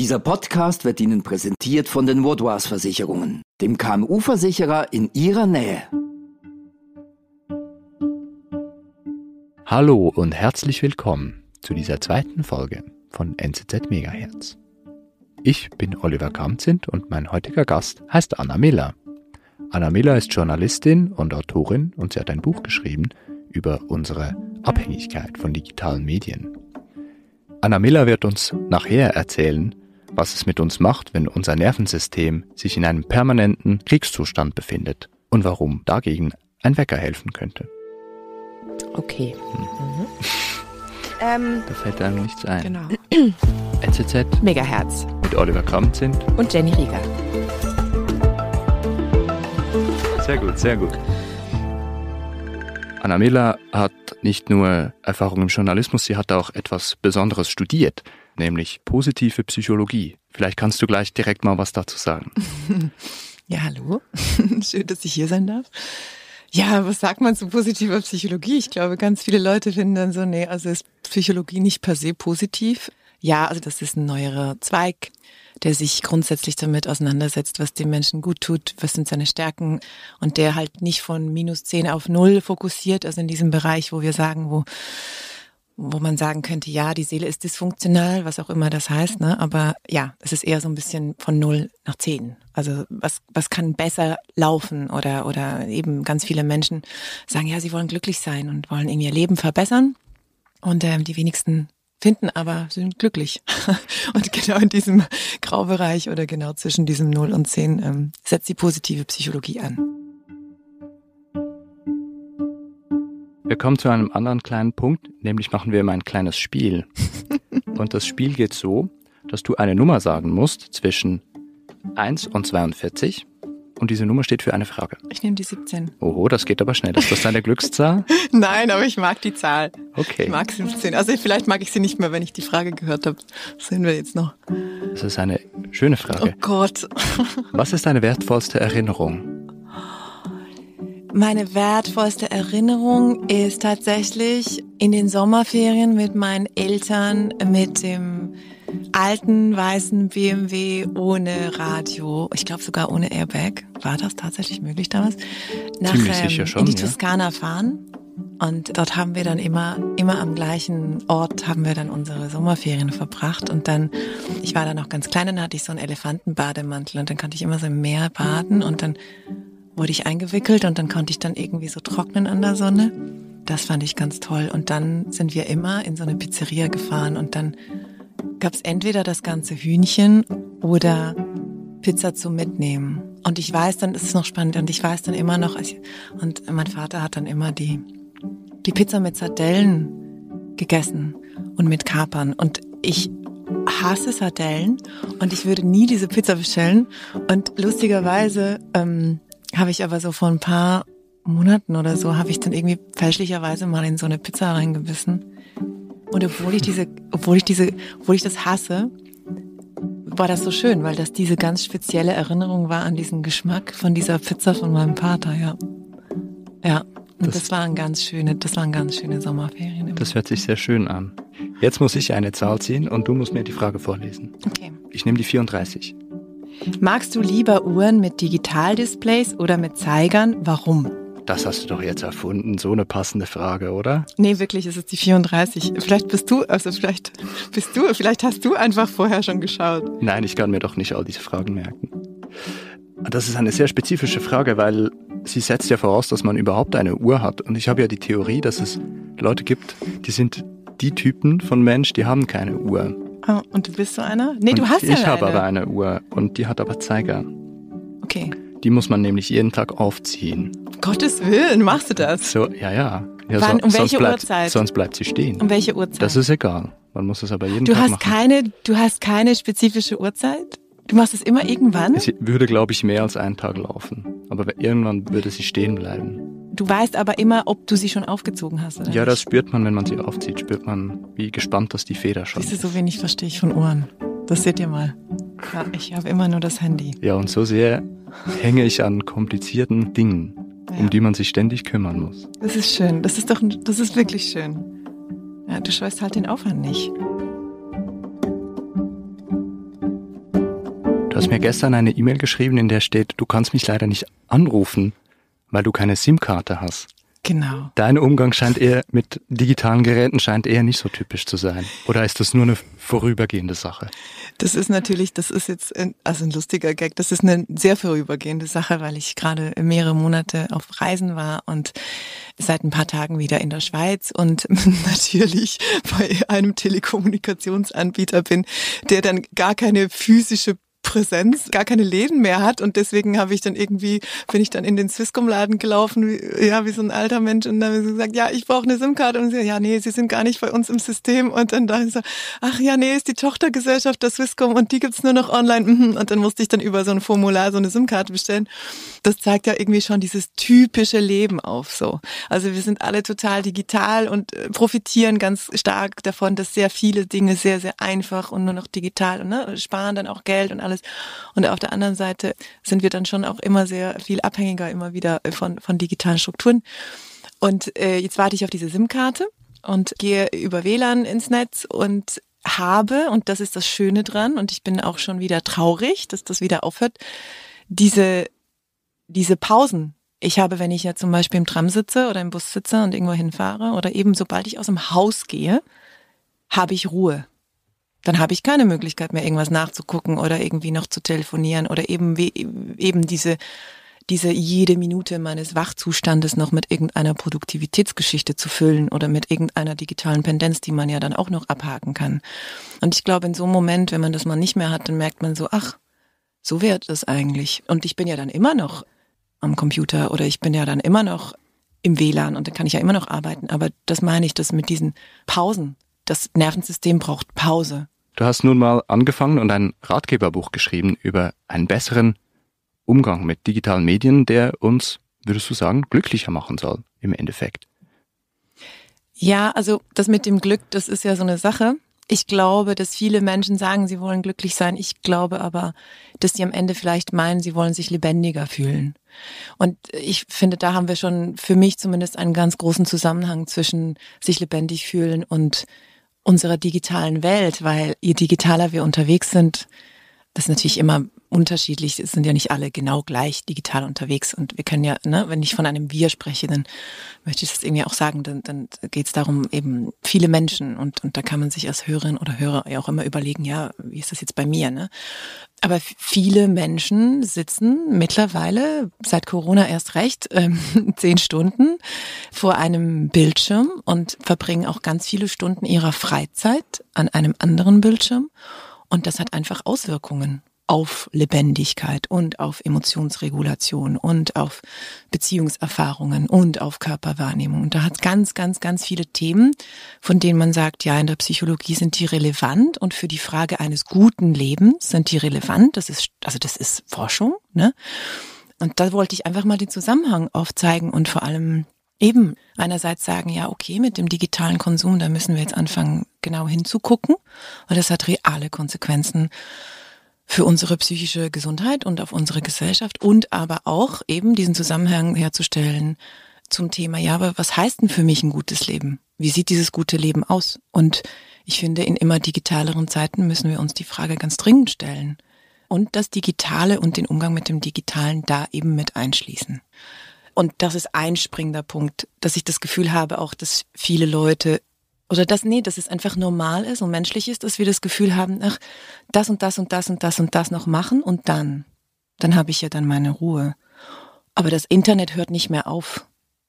Dieser Podcast wird Ihnen präsentiert von den Woodwars Versicherungen, dem KMU-Versicherer in Ihrer Nähe. Hallo und herzlich willkommen zu dieser zweiten Folge von NZZ Megahertz. Ich bin Oliver Kamzint und mein heutiger Gast heißt Anna Miller. Anna Miller ist Journalistin und Autorin und sie hat ein Buch geschrieben über unsere Abhängigkeit von digitalen Medien. Anna Miller wird uns nachher erzählen, was es mit uns macht, wenn unser Nervensystem sich in einem permanenten Kriegszustand befindet und warum dagegen ein Wecker helfen könnte. Okay. Hm. Mhm. Mhm. da fällt einem nichts ein. Genau. NZZ Megahertz mit Oliver Kramzint und Jenny Rieger. Sehr gut, sehr gut. Anna Miller hat nicht nur Erfahrung im Journalismus, sie hat auch etwas Besonderes studiert nämlich positive Psychologie. Vielleicht kannst du gleich direkt mal was dazu sagen. Ja, hallo. Schön, dass ich hier sein darf. Ja, was sagt man zu positiver Psychologie? Ich glaube, ganz viele Leute finden dann so, nee, also ist Psychologie nicht per se positiv. Ja, also das ist ein neuerer Zweig, der sich grundsätzlich damit auseinandersetzt, was dem Menschen gut tut, was sind seine Stärken und der halt nicht von minus 10 auf 0 fokussiert, also in diesem Bereich, wo wir sagen, wo wo man sagen könnte, ja, die Seele ist dysfunktional, was auch immer das heißt, ne? Aber ja, es ist eher so ein bisschen von null nach zehn. Also was, was kann besser laufen oder, oder eben ganz viele Menschen sagen, ja, sie wollen glücklich sein und wollen irgendwie ihr Leben verbessern. Und ähm, die wenigsten finden aber, sind glücklich. und genau in diesem Graubereich oder genau zwischen diesem Null und zehn ähm, setzt die positive Psychologie an. Wir kommen zu einem anderen kleinen Punkt, nämlich machen wir immer ein kleines Spiel. und das Spiel geht so, dass du eine Nummer sagen musst zwischen 1 und 42. Und diese Nummer steht für eine Frage. Ich nehme die 17. Oho, das geht aber schnell. Ist das deine Glückszahl? Nein, aber ich mag die Zahl. Okay. Ich mag 17. Also vielleicht mag ich sie nicht mehr, wenn ich die Frage gehört habe. Das sehen wir jetzt noch. Das ist eine schöne Frage. Oh Gott. Was ist deine wertvollste Erinnerung? Meine wertvollste Erinnerung ist tatsächlich in den Sommerferien mit meinen Eltern mit dem alten weißen BMW ohne Radio, ich glaube sogar ohne Airbag, war das tatsächlich möglich damals, nach ähm, schon, in die Toskana fahren. Und dort haben wir dann immer, immer am gleichen Ort haben wir dann unsere Sommerferien verbracht. Und dann, ich war dann noch ganz klein, dann hatte ich so einen Elefantenbademantel und dann konnte ich immer so im Meer baden und dann wurde ich eingewickelt und dann konnte ich dann irgendwie so trocknen an der Sonne. Das fand ich ganz toll. Und dann sind wir immer in so eine Pizzeria gefahren und dann gab es entweder das ganze Hühnchen oder Pizza zum Mitnehmen. Und ich weiß dann, ist noch spannend, und ich weiß dann immer noch, ich, und mein Vater hat dann immer die, die Pizza mit Sardellen gegessen und mit Kapern. Und ich hasse Sardellen und ich würde nie diese Pizza bestellen. Und lustigerweise ähm, habe ich aber so vor ein paar Monaten oder so, habe ich dann irgendwie fälschlicherweise mal in so eine Pizza reingebissen. Und obwohl ich diese, obwohl ich diese, obwohl ich das hasse, war das so schön, weil das diese ganz spezielle Erinnerung war an diesen Geschmack von dieser Pizza von meinem Vater, ja. Ja. Und das, das waren ganz schöne, das waren ganz schöne Sommerferien. Das hört sich sehr schön an. Jetzt muss ich eine Zahl ziehen und du musst mir die Frage vorlesen. Okay. Ich nehme die 34. Magst du lieber Uhren mit Digitaldisplays oder mit Zeigern? Warum? Das hast du doch jetzt erfunden, so eine passende Frage, oder? Nee, wirklich, es ist die 34. Vielleicht bist du, also vielleicht bist du, vielleicht hast du einfach vorher schon geschaut. Nein, ich kann mir doch nicht all diese Fragen merken. Das ist eine sehr spezifische Frage, weil sie setzt ja voraus, dass man überhaupt eine Uhr hat. Und ich habe ja die Theorie, dass es Leute gibt, die sind die Typen von Mensch, die haben keine Uhr. Ah, und du bist so einer? Nee, und du hast ich ja Ich habe aber eine Uhr und die hat aber Zeiger. Okay. Die muss man nämlich jeden Tag aufziehen. Um Gottes Willen, machst du das? So, ja, ja. ja Wann, so, um welche bleibt, Uhrzeit? Sonst bleibt sie stehen. Um welche Uhrzeit? Das ist egal. Man muss es aber jeden du Tag hast machen. Keine, du hast keine spezifische Uhrzeit? Du machst es immer irgendwann? Es würde, glaube ich, mehr als einen Tag laufen. Aber irgendwann würde sie stehen bleiben. Du weißt aber immer, ob du sie schon aufgezogen hast, oder? Ja, das spürt man, wenn man sie aufzieht, spürt man, wie gespannt das die Feder schon Siehst du, so wenig verstehe ich von Ohren. Das seht ihr mal. Ja, ich habe immer nur das Handy. Ja, und so sehr hänge ich an komplizierten Dingen, ja. um die man sich ständig kümmern muss. Das ist schön. Das ist doch, das ist wirklich schön. Ja, du scheust halt den Aufwand nicht. Du hast mir gestern eine E-Mail geschrieben, in der steht, du kannst mich leider nicht anrufen weil du keine SIM-Karte hast. Genau. Dein Umgang scheint eher mit digitalen Geräten scheint eher nicht so typisch zu sein. Oder ist das nur eine vorübergehende Sache? Das ist natürlich, das ist jetzt ein, also ein lustiger Gag. Das ist eine sehr vorübergehende Sache, weil ich gerade mehrere Monate auf Reisen war und seit ein paar Tagen wieder in der Schweiz und natürlich bei einem Telekommunikationsanbieter bin, der dann gar keine physische Präsenz gar keine Läden mehr hat und deswegen habe ich dann irgendwie, bin ich dann in den Swisscom-Laden gelaufen, wie, ja, wie so ein alter Mensch und dann habe ich gesagt, ja, ich brauche eine SIM-Karte und sie, ja, nee, sie sind gar nicht bei uns im System und dann dachte ich so, ach ja, nee, ist die Tochtergesellschaft der Swisscom und die gibt's nur noch online mhm, und dann musste ich dann über so ein Formular so eine SIM-Karte bestellen. Das zeigt ja irgendwie schon dieses typische Leben auf so. Also wir sind alle total digital und äh, profitieren ganz stark davon, dass sehr viele Dinge sehr, sehr einfach und nur noch digital und ne, sparen dann auch Geld und alles hilfreich. Und auf der anderen Seite sind wir dann schon auch immer sehr viel abhängiger immer wieder äh, von, von digitalen Strukturen. Und äh, jetzt warte ich auf diese SIM-Karte und gehe über WLAN ins Netz und habe, und das ist das Schöne dran, und ich bin auch schon wieder traurig, dass das wieder aufhört, diese, diese Pausen. Ich habe, wenn ich ja zum Beispiel im Tram sitze oder im Bus sitze und irgendwo hinfahre oder eben sobald ich aus dem Haus gehe, habe ich Ruhe dann habe ich keine Möglichkeit mehr, irgendwas nachzugucken oder irgendwie noch zu telefonieren oder eben wie, eben diese diese jede Minute meines Wachzustandes noch mit irgendeiner Produktivitätsgeschichte zu füllen oder mit irgendeiner digitalen Pendenz, die man ja dann auch noch abhaken kann. Und ich glaube, in so einem Moment, wenn man das mal nicht mehr hat, dann merkt man so, ach, so wird es eigentlich. Und ich bin ja dann immer noch am Computer oder ich bin ja dann immer noch im WLAN und dann kann ich ja immer noch arbeiten. Aber das meine ich, dass mit diesen Pausen das Nervensystem braucht Pause. Du hast nun mal angefangen und ein Ratgeberbuch geschrieben über einen besseren Umgang mit digitalen Medien, der uns, würdest du sagen, glücklicher machen soll im Endeffekt. Ja, also das mit dem Glück, das ist ja so eine Sache. Ich glaube, dass viele Menschen sagen, sie wollen glücklich sein. Ich glaube aber, dass sie am Ende vielleicht meinen, sie wollen sich lebendiger fühlen. Und ich finde, da haben wir schon für mich zumindest einen ganz großen Zusammenhang zwischen sich lebendig fühlen und unserer digitalen Welt, weil je digitaler wir unterwegs sind, das ist natürlich immer unterschiedlich, es sind ja nicht alle genau gleich digital unterwegs. Und wir können ja, ne, wenn ich von einem Wir spreche, dann möchte ich das irgendwie auch sagen, dann, dann geht es darum, eben viele Menschen und, und da kann man sich als Hörerin oder Hörer ja auch immer überlegen, ja, wie ist das jetzt bei mir? Ne? Aber viele Menschen sitzen mittlerweile, seit Corona erst recht, ähm, zehn Stunden vor einem Bildschirm und verbringen auch ganz viele Stunden ihrer Freizeit an einem anderen Bildschirm. Und das hat einfach Auswirkungen auf Lebendigkeit und auf Emotionsregulation und auf Beziehungserfahrungen und auf Körperwahrnehmung. Und da hat ganz, ganz, ganz viele Themen, von denen man sagt, ja, in der Psychologie sind die relevant und für die Frage eines guten Lebens sind die relevant. Das ist, also das ist Forschung, ne? Und da wollte ich einfach mal den Zusammenhang aufzeigen und vor allem eben einerseits sagen, ja, okay, mit dem digitalen Konsum, da müssen wir jetzt anfangen, genau hinzugucken. Und das hat reale Konsequenzen für unsere psychische Gesundheit und auf unsere Gesellschaft und aber auch eben diesen Zusammenhang herzustellen zum Thema, ja, aber was heißt denn für mich ein gutes Leben? Wie sieht dieses gute Leben aus? Und ich finde, in immer digitaleren Zeiten müssen wir uns die Frage ganz dringend stellen und das Digitale und den Umgang mit dem Digitalen da eben mit einschließen. Und das ist ein springender Punkt, dass ich das Gefühl habe, auch dass viele Leute oder das, nee, dass es einfach normal ist und menschlich ist, dass wir das Gefühl haben, ach, das und das und das und das und das noch machen und dann, dann habe ich ja dann meine Ruhe. Aber das Internet hört nicht mehr auf.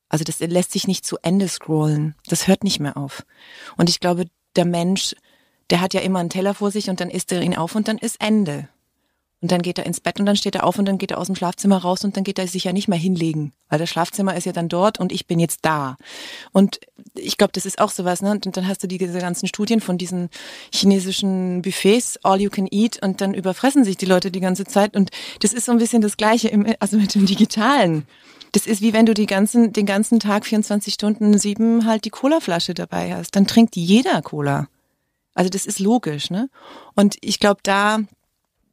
Also das lässt sich nicht zu Ende scrollen. Das hört nicht mehr auf. Und ich glaube, der Mensch, der hat ja immer einen Teller vor sich und dann isst er ihn auf und dann ist Ende. Und dann geht er ins Bett und dann steht er auf und dann geht er aus dem Schlafzimmer raus und dann geht er sich ja nicht mehr hinlegen, weil das Schlafzimmer ist ja dann dort und ich bin jetzt da. Und ich glaube, das ist auch sowas, ne? Und dann hast du diese ganzen Studien von diesen chinesischen Buffets, all you can eat, und dann überfressen sich die Leute die ganze Zeit. Und das ist so ein bisschen das Gleiche, im, also mit dem Digitalen. Das ist wie wenn du die ganzen, den ganzen Tag 24 Stunden sieben halt die Colaflasche dabei hast. Dann trinkt jeder Cola. Also das ist logisch, ne? Und ich glaube, da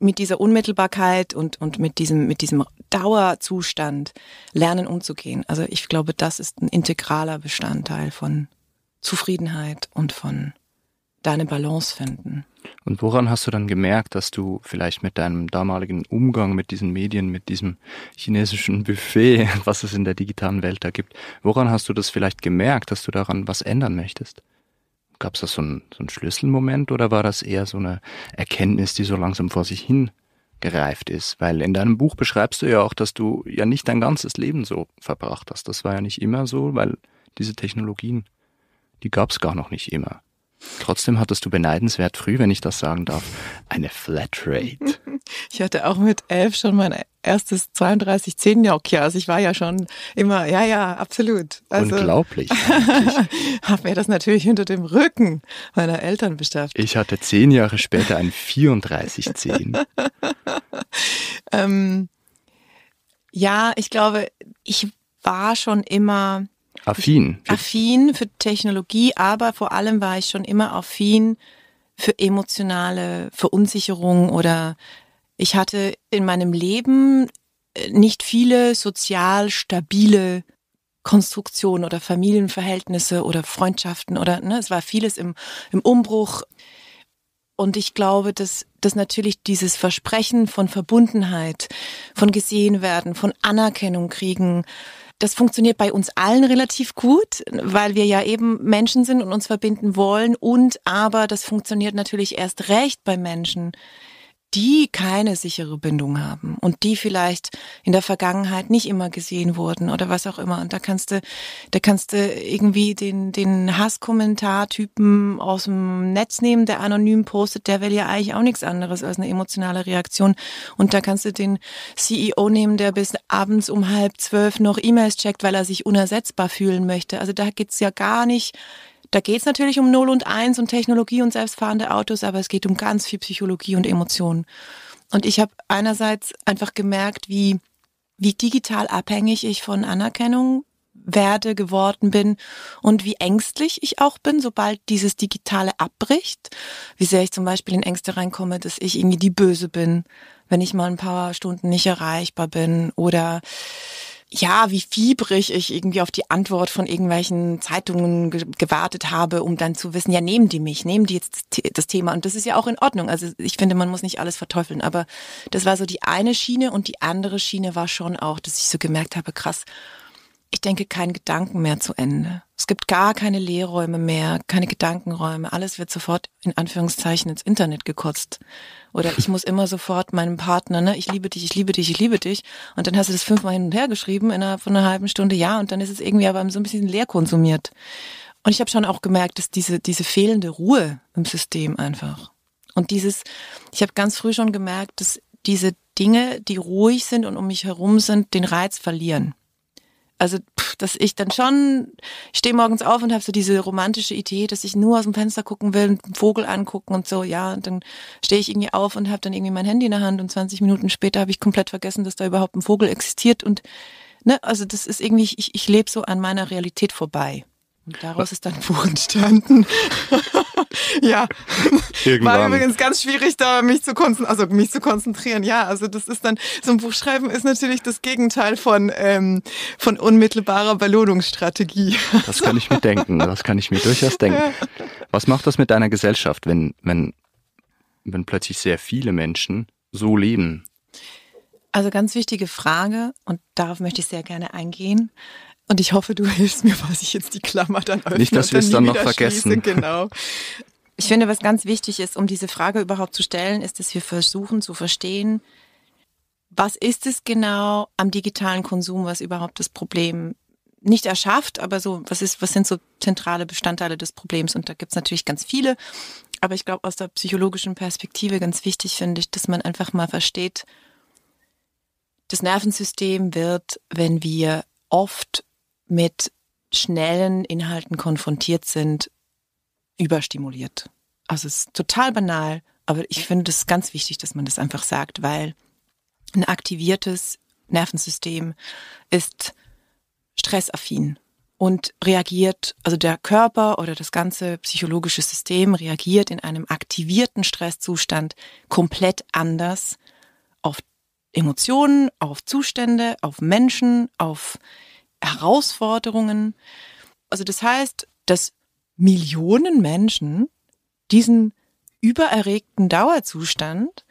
mit dieser Unmittelbarkeit und, und mit diesem, mit diesem Dauerzustand lernen umzugehen. Also ich glaube, das ist ein integraler Bestandteil von Zufriedenheit und von deine Balance finden. Und woran hast du dann gemerkt, dass du vielleicht mit deinem damaligen Umgang mit diesen Medien, mit diesem chinesischen Buffet, was es in der digitalen Welt da gibt, woran hast du das vielleicht gemerkt, dass du daran was ändern möchtest? Gab es da so einen, so einen Schlüsselmoment oder war das eher so eine Erkenntnis, die so langsam vor sich hin gereift ist? Weil in deinem Buch beschreibst du ja auch, dass du ja nicht dein ganzes Leben so verbracht hast. Das war ja nicht immer so, weil diese Technologien, die gab es gar noch nicht immer. Trotzdem hattest du beneidenswert früh, wenn ich das sagen darf, eine Flatrate. Ich hatte auch mit elf schon mein erstes 32 10 Nokia. Also ich war ja schon immer, ja, ja, absolut. Also, Unglaublich. habe mir das natürlich hinter dem Rücken meiner Eltern beschafft. Ich hatte zehn Jahre später ein 34 10. ähm, ja, ich glaube, ich war schon immer affin. affin für Technologie, aber vor allem war ich schon immer affin für emotionale Verunsicherung oder ich hatte in meinem Leben äh, nicht viele sozial stabile Konstruktionen oder Familienverhältnisse oder Freundschaften oder ne, es war vieles im, im Umbruch. Und ich glaube, dass, dass natürlich dieses Versprechen von Verbundenheit, von gesehen werden, von Anerkennung kriegen, das funktioniert bei uns allen relativ gut, weil wir ja eben Menschen sind und uns verbinden wollen. Und aber das funktioniert natürlich erst recht bei Menschen, die keine sichere Bindung haben und die vielleicht in der Vergangenheit nicht immer gesehen wurden oder was auch immer. Und da kannst du, da kannst du irgendwie den, den Hasskommentartypen aus dem Netz nehmen, der anonym postet, der will ja eigentlich auch nichts anderes als eine emotionale Reaktion. Und da kannst du den CEO nehmen, der bis abends um halb zwölf noch E-Mails checkt, weil er sich unersetzbar fühlen möchte. Also da geht's ja gar nicht da geht es natürlich um Null und Eins und Technologie und selbstfahrende Autos, aber es geht um ganz viel Psychologie und Emotionen. Und ich habe einerseits einfach gemerkt, wie, wie digital abhängig ich von Anerkennung werde, geworden bin und wie ängstlich ich auch bin, sobald dieses Digitale abbricht. Wie sehr ich zum Beispiel in Ängste reinkomme, dass ich irgendwie die Böse bin, wenn ich mal ein paar Stunden nicht erreichbar bin oder ja, wie fiebrig ich irgendwie auf die Antwort von irgendwelchen Zeitungen ge gewartet habe, um dann zu wissen, ja, nehmen die mich, nehmen die jetzt das Thema. Und das ist ja auch in Ordnung. Also ich finde, man muss nicht alles verteufeln. Aber das war so die eine Schiene und die andere Schiene war schon auch, dass ich so gemerkt habe, krass, ich denke, keinen Gedanken mehr zu Ende. Es gibt gar keine Lehrräume mehr, keine Gedankenräume. Alles wird sofort in Anführungszeichen ins Internet gekotzt. Oder ich muss immer sofort meinem Partner, ne, ich liebe dich, ich liebe dich, ich liebe dich. Und dann hast du das fünfmal hin und her geschrieben innerhalb von einer halben Stunde, ja. Und dann ist es irgendwie aber so ein bisschen leer konsumiert. Und ich habe schon auch gemerkt, dass diese, diese fehlende Ruhe im System einfach. Und dieses, ich habe ganz früh schon gemerkt, dass diese Dinge, die ruhig sind und um mich herum sind, den Reiz verlieren also dass ich dann schon stehe morgens auf und habe so diese romantische Idee, dass ich nur aus dem Fenster gucken will, einen Vogel angucken und so, ja, und dann stehe ich irgendwie auf und habe dann irgendwie mein Handy in der Hand und 20 Minuten später habe ich komplett vergessen, dass da überhaupt ein Vogel existiert und ne, also das ist irgendwie ich ich lebe so an meiner Realität vorbei. Und daraus ist dann ein Buch entstanden. ja. Irgendwann. War übrigens ganz schwierig, da mich zu, also mich zu konzentrieren. Ja, also das ist dann, so ein Buchschreiben ist natürlich das Gegenteil von, ähm, von unmittelbarer Belohnungsstrategie. Das kann ich mir denken, das kann ich mir durchaus denken. Was macht das mit deiner Gesellschaft, wenn, wenn, wenn plötzlich sehr viele Menschen so leben? Also ganz wichtige Frage und darauf möchte ich sehr gerne eingehen. Und ich hoffe, du hilfst mir, was ich jetzt die Klammer dann öffne. Nicht, dass wir es dann, noch vergessen. Genau. Ich finde, was ganz wichtig ist, um diese Frage überhaupt zu stellen, ist, dass wir versuchen zu verstehen, was ist es genau am digitalen Konsum, was überhaupt das Problem nicht erschafft, aber so, was ist, was sind so zentrale Bestandteile des Problems? Und da gibt's natürlich ganz viele. Aber ich glaube, aus der psychologischen Perspektive ganz wichtig finde ich, dass man einfach mal versteht, das Nervensystem wird, wenn wir oft mit schnellen Inhalten konfrontiert sind, überstimuliert. Also es ist total banal, aber ich finde es ganz wichtig, dass man das einfach sagt, weil ein aktiviertes Nervensystem ist stressaffin und reagiert, also der Körper oder das ganze psychologische System reagiert in einem aktivierten Stresszustand komplett anders auf Emotionen, auf Zustände, auf Menschen, auf Herausforderungen. Also das heißt, dass Millionen Menschen diesen übererregten Dauerzustand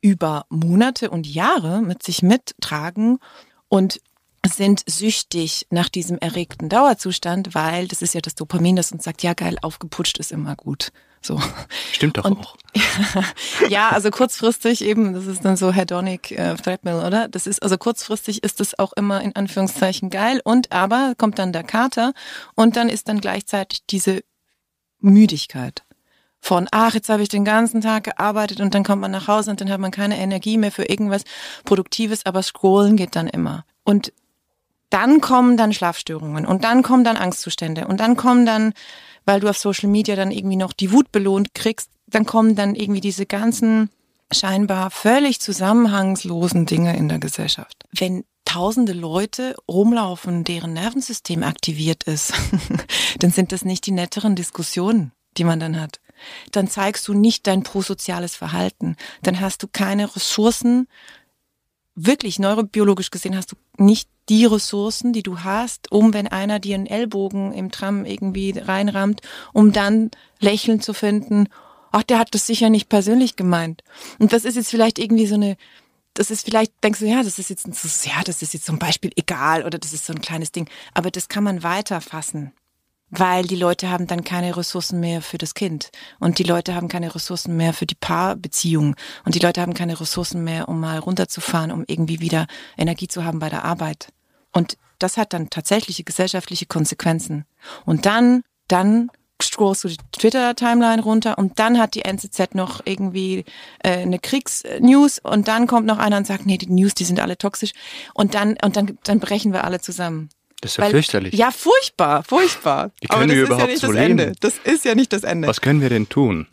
über Monate und Jahre mit sich mittragen und sind süchtig nach diesem erregten Dauerzustand, weil das ist ja das Dopamin, das uns sagt, ja geil, aufgeputscht ist immer gut. So. Stimmt doch und, auch. ja, also kurzfristig eben, das ist dann so hedonic äh, Threadmill, oder? Das ist, also kurzfristig ist das auch immer in Anführungszeichen geil und aber kommt dann der Kater und dann ist dann gleichzeitig diese Müdigkeit von, ach, jetzt habe ich den ganzen Tag gearbeitet und dann kommt man nach Hause und dann hat man keine Energie mehr für irgendwas Produktives, aber scrollen geht dann immer. Und dann kommen dann Schlafstörungen und dann kommen dann Angstzustände und dann kommen dann weil du auf Social Media dann irgendwie noch die Wut belohnt kriegst, dann kommen dann irgendwie diese ganzen scheinbar völlig zusammenhangslosen Dinge in der Gesellschaft. Wenn tausende Leute rumlaufen, deren Nervensystem aktiviert ist, dann sind das nicht die netteren Diskussionen, die man dann hat. Dann zeigst du nicht dein prosoziales Verhalten. Dann hast du keine Ressourcen wirklich neurobiologisch gesehen hast du nicht die Ressourcen, die du hast, um, wenn einer dir einen Ellbogen im Tram irgendwie reinrammt, um dann lächeln zu finden, ach, der hat das sicher nicht persönlich gemeint. Und das ist jetzt vielleicht irgendwie so eine, das ist vielleicht, denkst du, ja, das ist jetzt ein, ja, das ist jetzt zum Beispiel egal oder das ist so ein kleines Ding, aber das kann man weiter fassen weil die Leute haben dann keine Ressourcen mehr für das Kind und die Leute haben keine Ressourcen mehr für die Paarbeziehung und die Leute haben keine Ressourcen mehr, um mal runterzufahren, um irgendwie wieder Energie zu haben bei der Arbeit. Und das hat dann tatsächliche gesellschaftliche Konsequenzen. Und dann, dann scrollst du die Twitter-Timeline runter und dann hat die NZZ noch irgendwie äh, eine Kriegsnews und dann kommt noch einer und sagt, nee, die News, die sind alle toxisch und dann und dann dann brechen wir alle zusammen. Das ist ja Weil, fürchterlich. Ja, furchtbar, furchtbar. Wie können Aber das wir überhaupt ist ja nicht so das leben? Ende. Das ist ja nicht das Ende. Was können wir denn tun?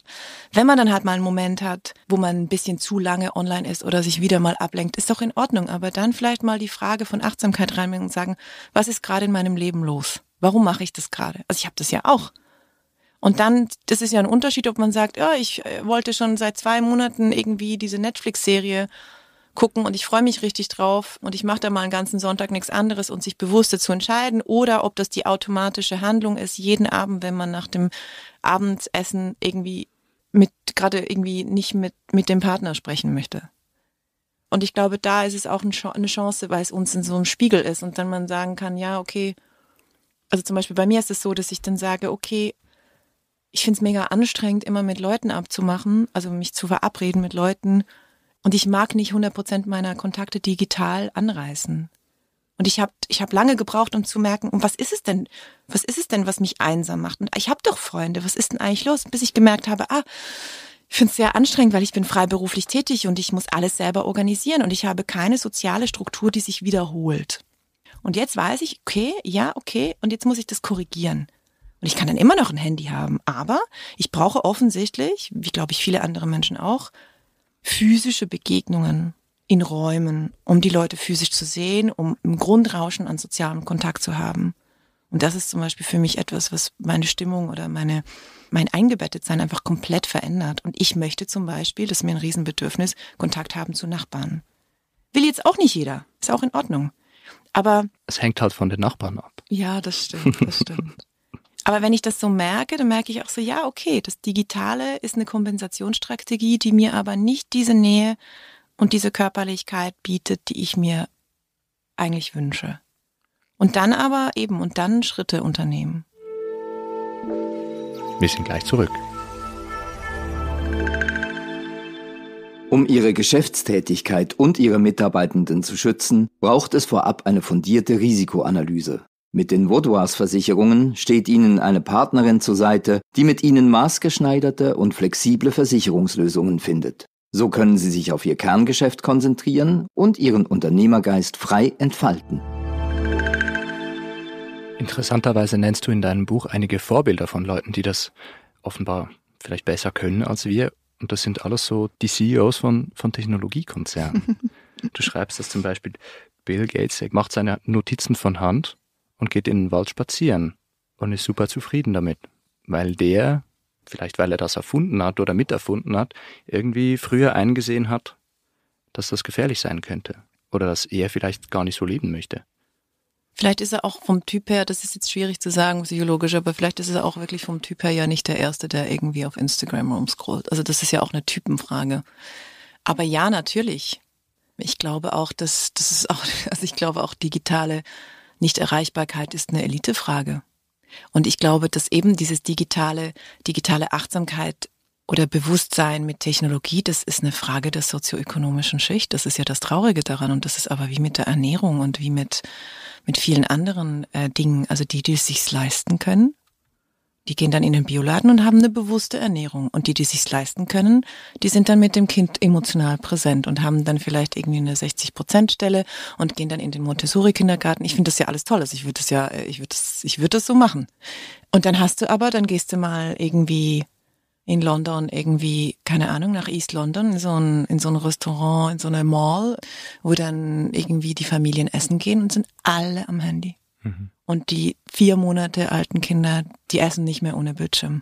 Wenn man dann halt mal einen Moment hat, wo man ein bisschen zu lange online ist oder sich wieder mal ablenkt, ist doch in Ordnung. Aber dann vielleicht mal die Frage von Achtsamkeit reinbringen und sagen, was ist gerade in meinem Leben los? Warum mache ich das gerade? Also ich habe das ja auch. Und dann, das ist ja ein Unterschied, ob man sagt, ja, ich äh, wollte schon seit zwei Monaten irgendwie diese Netflix-Serie gucken und ich freue mich richtig drauf und ich mache da mal einen ganzen Sonntag nichts anderes und sich bewusster zu entscheiden oder ob das die automatische Handlung ist, jeden Abend, wenn man nach dem Abendessen irgendwie mit gerade irgendwie nicht mit, mit dem Partner sprechen möchte. Und ich glaube, da ist es auch eine Chance, weil es uns in so einem Spiegel ist und dann man sagen kann, ja, okay, also zum Beispiel bei mir ist es so, dass ich dann sage, okay, ich finde es mega anstrengend, immer mit Leuten abzumachen, also mich zu verabreden mit Leuten und ich mag nicht 100 Prozent meiner Kontakte digital anreißen. Und ich habe ich hab lange gebraucht, um zu merken, und was ist es denn? Was ist es denn, was mich einsam macht? Und ich habe doch Freunde, was ist denn eigentlich los? Bis ich gemerkt habe, ah, ich finde es sehr anstrengend, weil ich bin freiberuflich tätig und ich muss alles selber organisieren und ich habe keine soziale Struktur, die sich wiederholt. Und jetzt weiß ich, okay, ja, okay, und jetzt muss ich das korrigieren. Und ich kann dann immer noch ein Handy haben, aber ich brauche offensichtlich, wie glaube ich viele andere Menschen auch, physische Begegnungen in Räumen, um die Leute physisch zu sehen, um im Grundrauschen an sozialem Kontakt zu haben. Und das ist zum Beispiel für mich etwas, was meine Stimmung oder meine, mein Eingebettetsein einfach komplett verändert. Und ich möchte zum Beispiel, das ist mir ein Riesenbedürfnis, Kontakt haben zu Nachbarn. Will jetzt auch nicht jeder. Ist auch in Ordnung. Aber. Es hängt halt von den Nachbarn ab. Ja, das stimmt, das stimmt. Aber wenn ich das so merke, dann merke ich auch so, ja, okay, das Digitale ist eine Kompensationsstrategie, die mir aber nicht diese Nähe und diese Körperlichkeit bietet, die ich mir eigentlich wünsche. Und dann aber eben, und dann Schritte unternehmen. Wir sind gleich zurück. Um ihre Geschäftstätigkeit und ihre Mitarbeitenden zu schützen, braucht es vorab eine fundierte Risikoanalyse. Mit den Vaudois Versicherungen steht Ihnen eine Partnerin zur Seite, die mit Ihnen maßgeschneiderte und flexible Versicherungslösungen findet. So können Sie sich auf Ihr Kerngeschäft konzentrieren und Ihren Unternehmergeist frei entfalten. Interessanterweise nennst du in deinem Buch einige Vorbilder von Leuten, die das offenbar vielleicht besser können als wir. Und das sind alles so die CEOs von, von Technologiekonzernen. du schreibst dass zum Beispiel, Bill Gates macht seine Notizen von Hand und geht in den Wald spazieren und ist super zufrieden damit, weil der, vielleicht weil er das erfunden hat oder miterfunden hat, irgendwie früher eingesehen hat, dass das gefährlich sein könnte oder dass er vielleicht gar nicht so leben möchte. Vielleicht ist er auch vom Typ her, das ist jetzt schwierig zu sagen psychologisch, aber vielleicht ist er auch wirklich vom Typ her ja nicht der Erste, der irgendwie auf Instagram rumscrollt. Also das ist ja auch eine Typenfrage. Aber ja, natürlich. Ich glaube auch, dass das ist auch, also ich glaube auch digitale Nichterreichbarkeit ist eine Elitefrage. Und ich glaube, dass eben dieses digitale, digitale Achtsamkeit oder Bewusstsein mit Technologie, das ist eine Frage der sozioökonomischen Schicht. Das ist ja das Traurige daran und das ist aber wie mit der Ernährung und wie mit, mit vielen anderen äh, Dingen. Also die, die es sich leisten können, die gehen dann in den Bioladen und haben eine bewusste Ernährung. Und die, die sich's leisten können, die sind dann mit dem Kind emotional präsent und haben dann vielleicht irgendwie eine 60-Prozent-Stelle und gehen dann in den Montessori-Kindergarten. Ich finde das ja alles toll. Also ich würde das ja, äh, ich würde das, ich würde das so machen. Und dann hast du aber, dann gehst du mal irgendwie in London irgendwie, keine Ahnung, nach East London, in so ein, in so ein Restaurant, in so eine Mall, wo dann irgendwie die Familien essen gehen und sind alle am Handy. Mhm. Und die vier Monate alten Kinder, die essen nicht mehr ohne Bildschirm.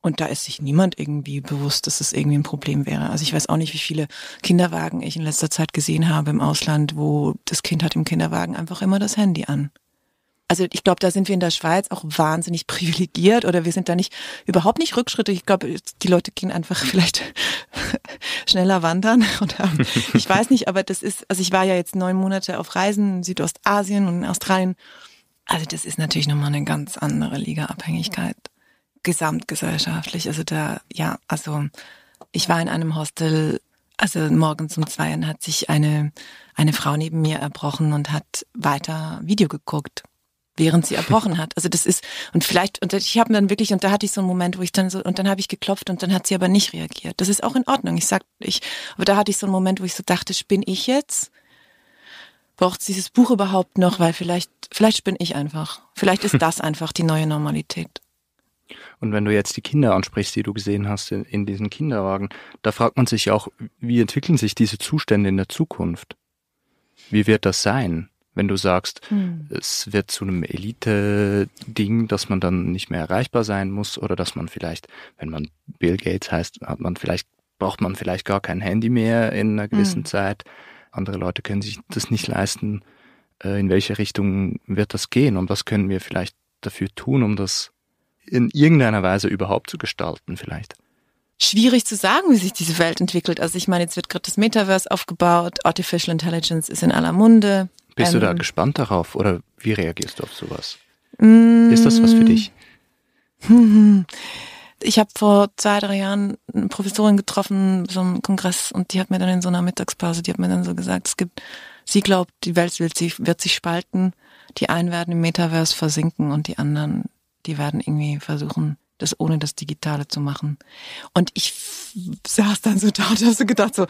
Und da ist sich niemand irgendwie bewusst, dass es das irgendwie ein Problem wäre. Also ich weiß auch nicht, wie viele Kinderwagen ich in letzter Zeit gesehen habe im Ausland, wo das Kind hat im Kinderwagen einfach immer das Handy an also ich glaube, da sind wir in der Schweiz auch wahnsinnig privilegiert oder wir sind da nicht überhaupt nicht Rückschritte. Ich glaube, die Leute gehen einfach vielleicht schneller wandern oder ich weiß nicht, aber das ist, also ich war ja jetzt neun Monate auf Reisen in Südostasien und in Australien. Also das ist natürlich nochmal eine ganz andere Liga-Abhängigkeit. Gesamtgesellschaftlich. Also da, ja, also ich war in einem Hostel, also morgens um zwei hat sich eine, eine Frau neben mir erbrochen und hat weiter Video geguckt während sie erbrochen hat. Also das ist und vielleicht und ich habe dann wirklich und da hatte ich so einen Moment, wo ich dann so und dann habe ich geklopft und dann hat sie aber nicht reagiert. Das ist auch in Ordnung. Ich sag ich, aber da hatte ich so einen Moment, wo ich so dachte, spinne ich jetzt? Braucht dieses Buch überhaupt noch? Weil vielleicht vielleicht spinne ich einfach. Vielleicht ist das einfach die neue Normalität. Und wenn du jetzt die Kinder ansprichst, die du gesehen hast in, in diesen Kinderwagen, da fragt man sich auch, wie entwickeln sich diese Zustände in der Zukunft? Wie wird das sein? wenn du sagst, hm. es wird zu einem Elite-Ding, dass man dann nicht mehr erreichbar sein muss oder dass man vielleicht, wenn man Bill Gates heißt, hat man vielleicht, braucht man vielleicht gar kein Handy mehr in einer gewissen hm. Zeit. Andere Leute können sich das nicht leisten. Äh, in welche Richtung wird das gehen und was können wir vielleicht dafür tun, um das in irgendeiner Weise überhaupt zu gestalten vielleicht? schwierig zu sagen, wie sich diese Welt entwickelt. Also ich meine, jetzt wird gerade das Metaverse aufgebaut, Artificial Intelligence ist in aller Munde, bist ähm, du da ähm. gespannt darauf oder wie reagierst du auf sowas? Mm, Ist das was für dich? Ich habe vor zwei, drei Jahren eine Professorin getroffen, so einem Kongress, und die hat mir dann in so einer Mittagspause, die hat mir dann so gesagt, es gibt, sie glaubt, die Welt wird sich, wird sich spalten, die einen werden im Metaverse versinken und die anderen, die werden irgendwie versuchen, das ohne das Digitale zu machen. Und ich saß dann so da und habe so gedacht, so,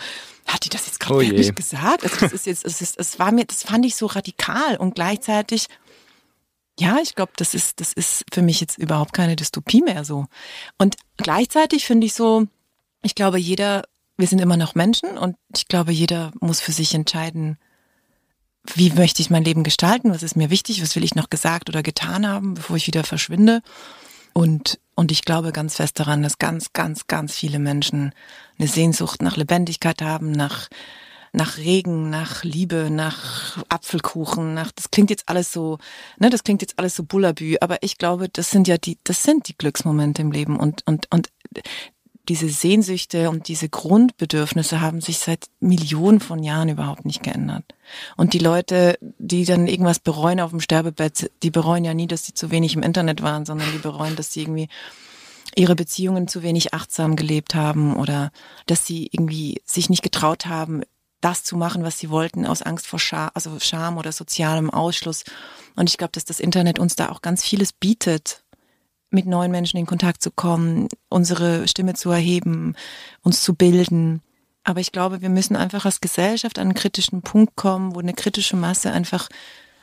hat die das jetzt gerade oh wirklich gesagt? Also das ist jetzt, es ist, es war mir, das fand ich so radikal und gleichzeitig, ja, ich glaube, das ist, das ist für mich jetzt überhaupt keine Dystopie mehr so. Und gleichzeitig finde ich so, ich glaube, jeder, wir sind immer noch Menschen und ich glaube, jeder muss für sich entscheiden, wie möchte ich mein Leben gestalten, was ist mir wichtig, was will ich noch gesagt oder getan haben, bevor ich wieder verschwinde. Und, und ich glaube ganz fest daran, dass ganz, ganz, ganz viele Menschen eine Sehnsucht nach Lebendigkeit haben, nach, nach Regen, nach Liebe, nach Apfelkuchen, nach, das klingt jetzt alles so, ne, das klingt jetzt alles so Bullabü, aber ich glaube, das sind ja die, das sind die Glücksmomente im Leben und, und, und diese Sehnsüchte und diese Grundbedürfnisse haben sich seit Millionen von Jahren überhaupt nicht geändert. Und die Leute, die dann irgendwas bereuen auf dem Sterbebett, die bereuen ja nie, dass sie zu wenig im Internet waren, sondern die bereuen, dass sie irgendwie ihre Beziehungen zu wenig achtsam gelebt haben oder dass sie irgendwie sich nicht getraut haben, das zu machen, was sie wollten, aus Angst vor Scham, also Scham oder sozialem Ausschluss. Und ich glaube, dass das Internet uns da auch ganz vieles bietet, mit neuen Menschen in Kontakt zu kommen, unsere Stimme zu erheben, uns zu bilden. Aber ich glaube, wir müssen einfach als Gesellschaft an einen kritischen Punkt kommen, wo eine kritische Masse einfach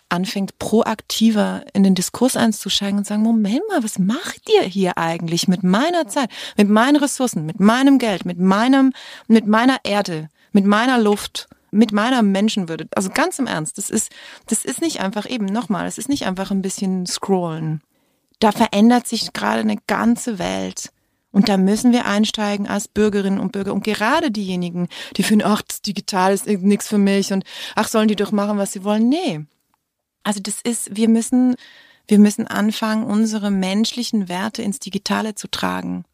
anfängt, proaktiver in den Diskurs einzusteigen und sagen, Moment mal, was macht ihr hier eigentlich mit meiner Zeit, mit meinen Ressourcen, mit meinem Geld, mit meinem, mit meiner Erde, mit meiner Luft? mit meiner Menschenwürde. Also ganz im Ernst, das ist, das ist nicht einfach eben, nochmal, es ist nicht einfach ein bisschen scrollen da verändert sich gerade eine ganze Welt. Und da müssen wir einsteigen als Bürgerinnen und Bürger. Und gerade diejenigen, die finden, ach, das Digital ist nichts für mich und ach, sollen die doch machen, was sie wollen. Nee. Also das ist, wir müssen, wir müssen anfangen, unsere menschlichen Werte ins Digitale zu tragen.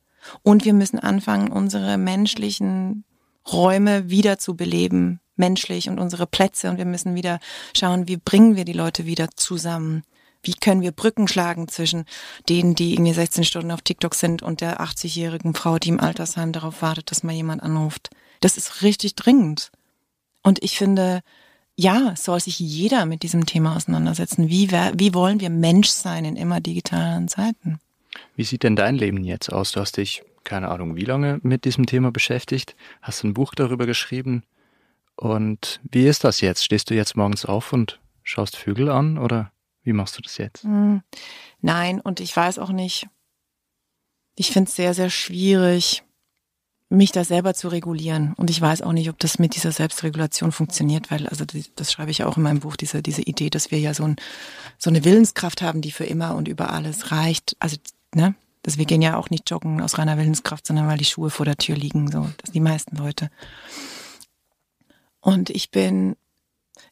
Und wir müssen anfangen, unsere menschlichen Räume wieder zu beleben, menschlich und unsere Plätze. Und wir müssen wieder schauen, wie bringen wir die Leute wieder zusammen wie können wir Brücken schlagen zwischen denen, die irgendwie 16 Stunden auf TikTok sind und der 80-jährigen Frau, die im Altersheim darauf wartet, dass mal jemand anruft. Das ist richtig dringend. Und ich finde, ja, soll sich jeder mit diesem Thema auseinandersetzen. Wie, wie wollen wir Mensch sein in immer digitalen Zeiten? Wie sieht denn dein Leben jetzt aus? Du hast dich, keine Ahnung, wie lange mit diesem Thema beschäftigt, hast ein Buch darüber geschrieben. Und wie ist das jetzt? Stehst du jetzt morgens auf und schaust Vögel an oder wie machst du das jetzt? Hm. Nein, und ich weiß auch nicht. Ich finde es sehr, sehr schwierig, mich da selber zu regulieren. Und ich weiß auch nicht, ob das mit dieser Selbstregulation funktioniert, weil, also das schreibe ich auch in meinem Buch, diese, diese Idee, dass wir ja so, ein, so eine Willenskraft haben, die für immer und über alles reicht. Also, ne? Dass wir gehen ja auch nicht joggen aus reiner Willenskraft, sondern weil die Schuhe vor der Tür liegen, so, dass die meisten Leute. Und ich bin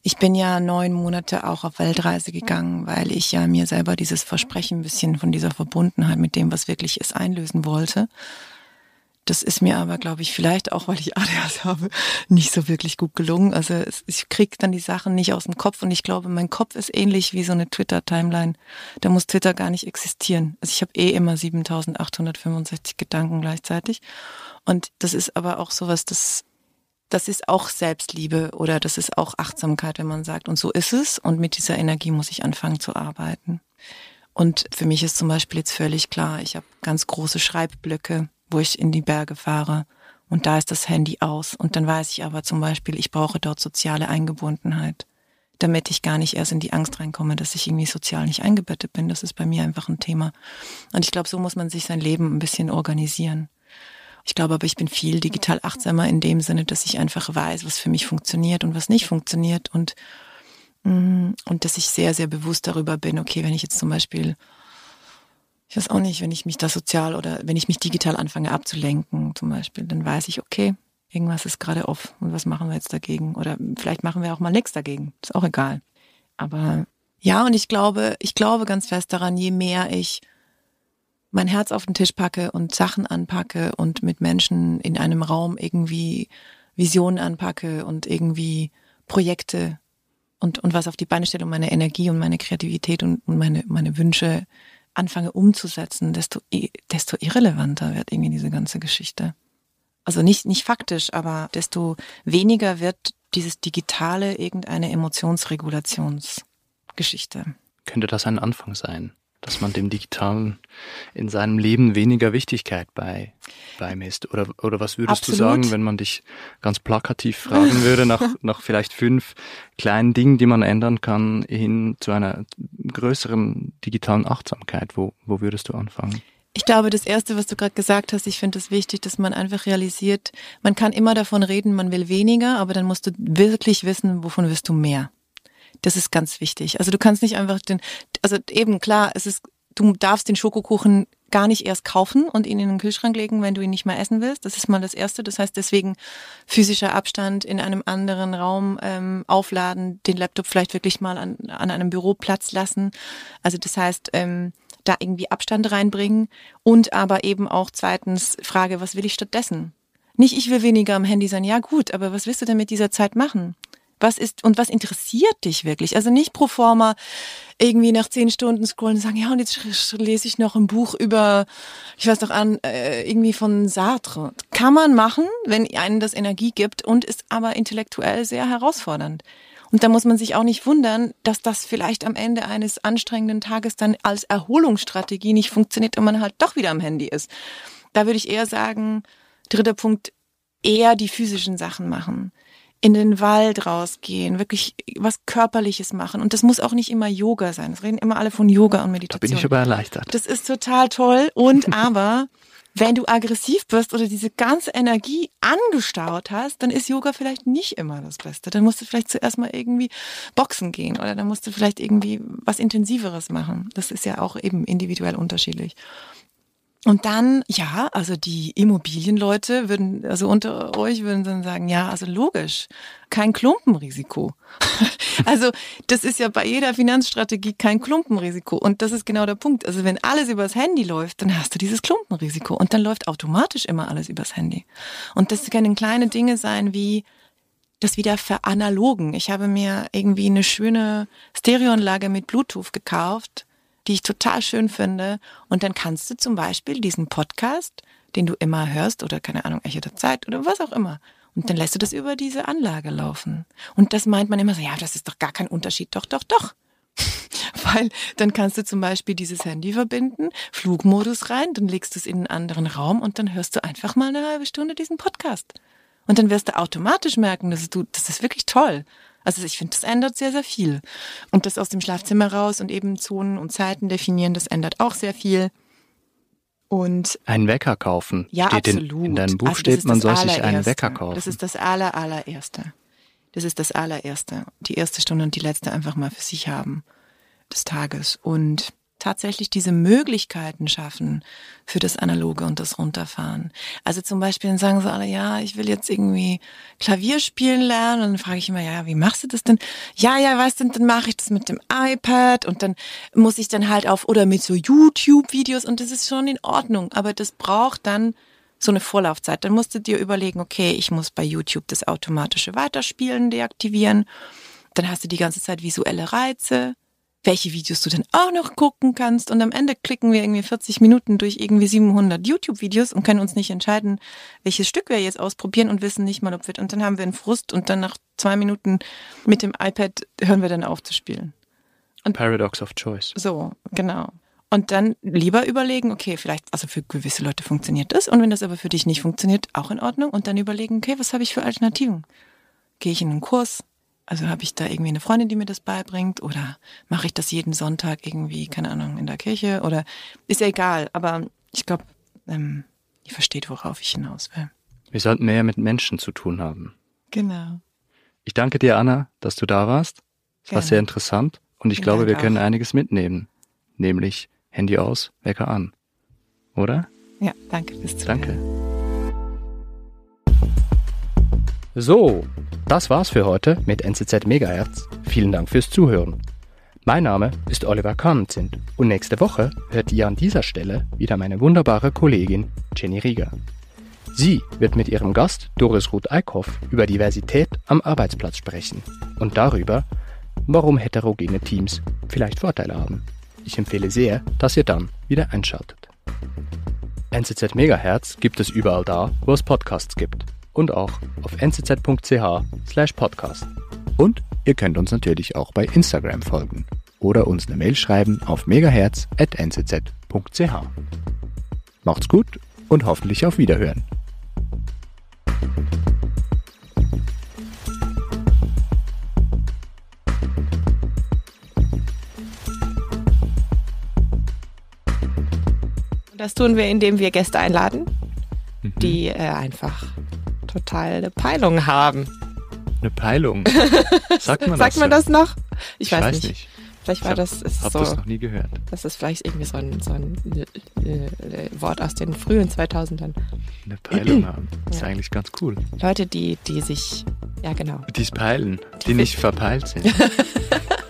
ich bin ja neun Monate auch auf Weltreise gegangen, weil ich ja mir selber dieses Versprechen ein bisschen von dieser Verbundenheit mit dem, was wirklich ist, einlösen wollte. Das ist mir aber, glaube ich, vielleicht auch, weil ich ADHS habe, nicht so wirklich gut gelungen. Also ich kriege dann die Sachen nicht aus dem Kopf und ich glaube, mein Kopf ist ähnlich wie so eine Twitter-Timeline. Da muss Twitter gar nicht existieren. Also ich habe eh immer 7865 Gedanken gleichzeitig. Und das ist aber auch sowas, das das ist auch Selbstliebe oder das ist auch Achtsamkeit, wenn man sagt, und so ist es und mit dieser Energie muss ich anfangen zu arbeiten. Und für mich ist zum Beispiel jetzt völlig klar, ich habe ganz große Schreibblöcke, wo ich in die Berge fahre und da ist das Handy aus und dann weiß ich aber zum Beispiel, ich brauche dort soziale Eingebundenheit, damit ich gar nicht erst in die Angst reinkomme, dass ich irgendwie sozial nicht eingebettet bin. Das ist bei mir einfach ein Thema. Und ich glaube, so muss man sich sein Leben ein bisschen organisieren. Ich glaube aber, ich bin viel digital achtsamer in dem Sinne, dass ich einfach weiß, was für mich funktioniert und was nicht funktioniert und, mm, und dass ich sehr, sehr bewusst darüber bin, okay, wenn ich jetzt zum Beispiel, ich weiß auch nicht, wenn ich mich da sozial oder wenn ich mich digital anfange abzulenken zum Beispiel, dann weiß ich, okay, irgendwas ist gerade off und was machen wir jetzt dagegen? Oder vielleicht machen wir auch mal nichts dagegen, ist auch egal. Aber ja, und ich glaube, ich glaube ganz fest daran, je mehr ich mein Herz auf den Tisch packe und Sachen anpacke und mit Menschen in einem Raum irgendwie Visionen anpacke und irgendwie Projekte und, und was auf die Beine stelle und meine Energie und meine Kreativität und, und meine, meine Wünsche anfange umzusetzen, desto, desto irrelevanter wird irgendwie diese ganze Geschichte. Also nicht, nicht faktisch, aber desto weniger wird dieses digitale irgendeine Emotionsregulationsgeschichte. Könnte das ein Anfang sein? dass man dem Digitalen in seinem Leben weniger Wichtigkeit bei, beimisst? Oder, oder was würdest Absolut. du sagen, wenn man dich ganz plakativ fragen würde, nach, nach vielleicht fünf kleinen Dingen, die man ändern kann, hin zu einer größeren digitalen Achtsamkeit? Wo, wo würdest du anfangen? Ich glaube, das Erste, was du gerade gesagt hast, ich finde es das wichtig, dass man einfach realisiert, man kann immer davon reden, man will weniger, aber dann musst du wirklich wissen, wovon wirst du mehr. Das ist ganz wichtig. Also du kannst nicht einfach den, also eben klar, es ist, du darfst den Schokokuchen gar nicht erst kaufen und ihn in den Kühlschrank legen, wenn du ihn nicht mal essen willst. Das ist mal das Erste. Das heißt deswegen physischer Abstand in einem anderen Raum ähm, aufladen, den Laptop vielleicht wirklich mal an, an einem Büroplatz lassen. Also das heißt, ähm, da irgendwie Abstand reinbringen und aber eben auch zweitens Frage, was will ich stattdessen? Nicht, ich will weniger am Handy sein. Ja, gut, aber was willst du denn mit dieser Zeit machen? was ist und was interessiert dich wirklich? Also nicht pro forma irgendwie nach zehn Stunden scrollen und sagen, ja, und jetzt lese ich noch ein Buch über, ich weiß noch an, äh, irgendwie von Sartre. Kann man machen, wenn einen das Energie gibt und ist aber intellektuell sehr herausfordernd. Und da muss man sich auch nicht wundern, dass das vielleicht am Ende eines anstrengenden Tages dann als Erholungsstrategie nicht funktioniert und man halt doch wieder am Handy ist. Da würde ich eher sagen, dritter Punkt, eher die physischen Sachen machen in den Wald rausgehen, wirklich was Körperliches machen. Und das muss auch nicht immer Yoga sein. Es reden immer alle von Yoga und Meditation. Da bin ich aber erleichtert. Das ist total toll. Und aber, wenn du aggressiv bist oder diese ganze Energie angestaut hast, dann ist Yoga vielleicht nicht immer das Beste. Dann musst du vielleicht zuerst mal irgendwie boxen gehen oder dann musst du vielleicht irgendwie was Intensiveres machen. Das ist ja auch eben individuell unterschiedlich. Und dann, ja, also die Immobilienleute würden, also unter euch würden dann sagen, ja, also logisch, kein Klumpenrisiko. also das ist ja bei jeder Finanzstrategie kein Klumpenrisiko. Und das ist genau der Punkt. Also wenn alles übers Handy läuft, dann hast du dieses Klumpenrisiko. Und dann läuft automatisch immer alles übers Handy. Und das können kleine Dinge sein wie, das wieder veranalogen. Ich habe mir irgendwie eine schöne Stereoanlage mit Bluetooth gekauft die ich total schön finde. Und dann kannst du zum Beispiel diesen Podcast, den du immer hörst oder keine Ahnung, Echo der Zeit oder was auch immer. Und dann lässt du das über diese Anlage laufen. Und das meint man immer so, ja, das ist doch gar kein Unterschied. Doch, doch, doch. Weil dann kannst du zum Beispiel dieses Handy verbinden, Flugmodus rein, dann legst du es in einen anderen Raum und dann hörst du einfach mal eine halbe Stunde diesen Podcast. Und dann wirst du automatisch merken, dass du, das ist wirklich toll. Also ich finde, das ändert sehr, sehr viel. Und das aus dem Schlafzimmer raus und eben Zonen und Zeiten definieren, das ändert auch sehr viel. Und einen Wecker kaufen. Ja, steht absolut. In, in deinem Buch also steht, man soll sich einen Wecker kaufen. Das ist das aller, allererste. Das ist das allererste. Die erste Stunde und die letzte einfach mal für sich haben des Tages. Und tatsächlich diese Möglichkeiten schaffen für das Analoge und das Runterfahren. Also zum Beispiel dann sagen sie alle, ja, ich will jetzt irgendwie Klavier spielen lernen. Und dann frage ich immer, ja, wie machst du das denn? Ja, ja, weißt du, dann mache ich das mit dem iPad und dann muss ich dann halt auf oder mit so YouTube-Videos und das ist schon in Ordnung. Aber das braucht dann so eine Vorlaufzeit. Dann musst du dir überlegen, okay, ich muss bei YouTube das automatische Weiterspielen deaktivieren. Dann hast du die ganze Zeit visuelle Reize welche Videos du dann auch noch gucken kannst. Und am Ende klicken wir irgendwie 40 Minuten durch irgendwie 700 YouTube-Videos und können uns nicht entscheiden, welches Stück wir jetzt ausprobieren und wissen nicht mal, ob wir. Und dann haben wir einen Frust und dann nach zwei Minuten mit dem iPad hören wir dann auf zu spielen. Und Paradox of Choice. So, genau. Und dann lieber überlegen, okay, vielleicht, also für gewisse Leute funktioniert das. Und wenn das aber für dich nicht funktioniert, auch in Ordnung. Und dann überlegen, okay, was habe ich für Alternativen? Gehe ich in einen Kurs? Also habe ich da irgendwie eine Freundin, die mir das beibringt oder mache ich das jeden Sonntag irgendwie, keine Ahnung, in der Kirche oder ist ja egal, aber ich glaube, ähm, ihr versteht, worauf ich hinaus will. Wir sollten mehr mit Menschen zu tun haben. Genau. Ich danke dir, Anna, dass du da warst. Es war sehr interessant und ich glaube, wir können auch. einiges mitnehmen. Nämlich Handy aus, Wecker an. Oder? Ja, danke fürs Zuhören. Danke. So, das war's für heute mit NCZ Megahertz. Vielen Dank fürs Zuhören. Mein Name ist Oliver Kamenzind und nächste Woche hört ihr an dieser Stelle wieder meine wunderbare Kollegin Jenny Rieger. Sie wird mit ihrem Gast Doris Ruth Eickhoff über Diversität am Arbeitsplatz sprechen und darüber, warum heterogene Teams vielleicht Vorteile haben. Ich empfehle sehr, dass ihr dann wieder einschaltet. NCZ Megahertz gibt es überall da, wo es Podcasts gibt und auch auf nczch podcast. Und ihr könnt uns natürlich auch bei Instagram folgen oder uns eine Mail schreiben auf megahertz.ncz.ch. Macht's gut und hoffentlich auf Wiederhören. Das tun wir, indem wir Gäste einladen, mhm. die äh, einfach total eine Peilung haben. Eine Peilung? Sagt man, Sagt das, man das noch? Ich, ich weiß, weiß, nicht. nicht. Vielleicht war ich hab, das. Ist hab so, das noch nie gehört. Das ist vielleicht irgendwie so ein, so ein äh, äh Wort aus den frühen 2000ern. Eine Peilung haben. Das ist ja. eigentlich ganz cool. Leute, die, die sich. Ja, genau. Die es peilen, die nicht verpeilt sind.